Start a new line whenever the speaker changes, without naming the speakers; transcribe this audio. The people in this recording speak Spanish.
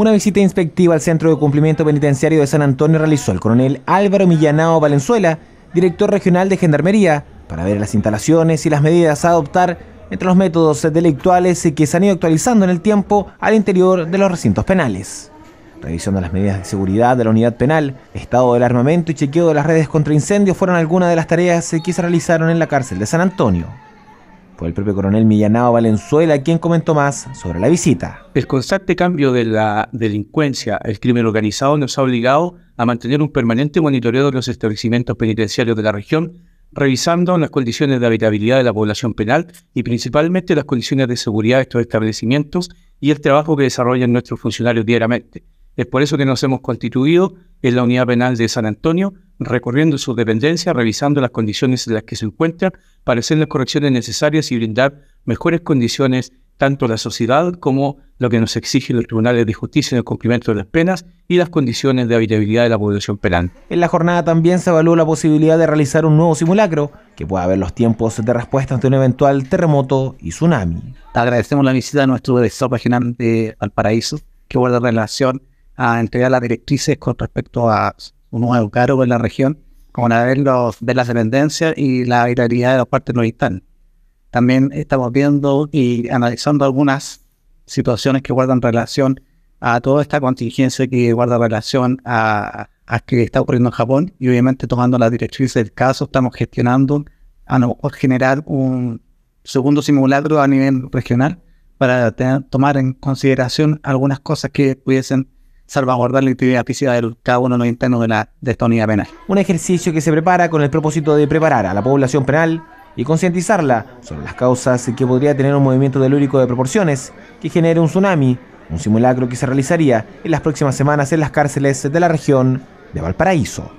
Una visita inspectiva al Centro de Cumplimiento Penitenciario de San Antonio realizó el coronel Álvaro Millanao Valenzuela, director regional de Gendarmería, para ver las instalaciones y las medidas a adoptar entre los métodos delictuales que se han ido actualizando en el tiempo al interior de los recintos penales. Revisión de las medidas de seguridad de la unidad penal, estado del armamento y chequeo de las redes contra incendios fueron algunas de las tareas que se realizaron en la cárcel de San Antonio por el propio coronel Millanao Valenzuela, quien comentó más sobre la visita. El constante
cambio de la delincuencia, el crimen organizado, nos ha obligado a mantener un permanente monitoreo de los establecimientos penitenciarios de la región, revisando las condiciones de habitabilidad de la población penal y principalmente las condiciones de seguridad de estos establecimientos y el trabajo que desarrollan nuestros funcionarios diariamente. Es por eso que nos hemos constituido en la Unidad Penal de San Antonio recorriendo su dependencia, revisando las condiciones en las que se encuentran, para hacer las correcciones necesarias y brindar mejores condiciones tanto a la sociedad como lo que nos exigen los tribunales de justicia en el cumplimiento de las penas y las condiciones de habitabilidad de la población penal.
En la jornada también se evaluó la posibilidad de realizar un nuevo simulacro que pueda ver los tiempos de respuesta ante un eventual terremoto y tsunami. Agradecemos la visita de nuestro director regional de
Valparaíso, que guarda relación a entregar las directrices con respecto a un nuevo cargo en la región, como la de, los, de las dependencias y la vitalidad de los partes logísticas. También estamos viendo y analizando algunas situaciones que guardan relación a toda esta contingencia que guarda relación a, a que está ocurriendo en Japón y obviamente tomando las directrices del caso estamos gestionando a no, generar un segundo simulacro a nivel regional para tomar en consideración
algunas cosas que pudiesen salvaguardar la actividad física de cada uno de los internos de, la, de esta unidad penal. Un ejercicio que se prepara con el propósito de preparar a la población penal y concientizarla sobre las causas que podría tener un movimiento delúrico de proporciones que genere un tsunami, un simulacro que se realizaría en las próximas semanas en las cárceles de la región de Valparaíso.